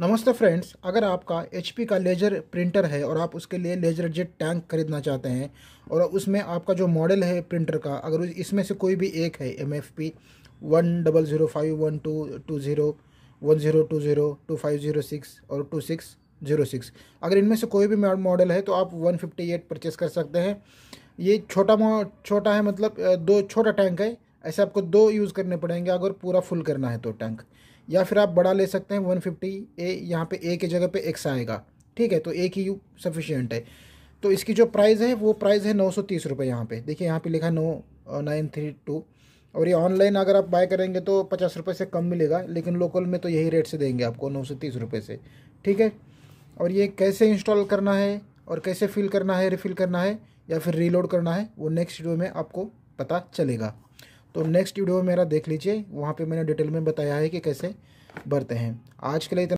नमस्ते फ्रेंड्स अगर आपका एच का लेजर प्रिंटर है और आप उसके लिए लेजर जेट टैंक खरीदना चाहते हैं और उसमें आपका जो मॉडल है प्रिंटर का अगर इसमें से कोई भी एक है M F P one double zero five one two two zero one zero two zero two five zero six और टू सिक्स ज़ीरो सिक्स अगर इनमें से कोई भी मॉडल है तो आप वन फिफ्टी एट परचेस कर सकते हैं ये छोटा छोटा है मतलब दो छोटा टैंक है ऐसे आपको दो यूज़ करने पड़ेंगे अगर पूरा फुल करना है तो टैंक या फिर आप बड़ा ले सकते हैं वन फिफ्टी ए यहाँ पर ए के जगह पर एक्स आएगा ठीक है तो एक ही यू सफिशियंट है तो इसकी जो प्राइस है वो प्राइस है नौ सौ तीस रुपये यहाँ पर देखिए यहाँ पर लिखा नौ नाइन थ्री टू और ये ऑनलाइन अगर आप बाय करेंगे तो पचास रुपये से कम मिलेगा लेकिन लोकल में तो यही रेट से देंगे आपको नौ सौ तीस रुपये से ठीक है और ये कैसे इंस्टॉल करना है और कैसे फिल करना है रिफ़िल करना है या फिर रीलोड करना है वो नेक्स्ट वीडियो में आपको पता चलेगा तो नेक्स्ट वीडियो मेरा देख लीजिए वहाँ पे मैंने डिटेल में बताया है कि कैसे भरते हैं आज के लिए इतना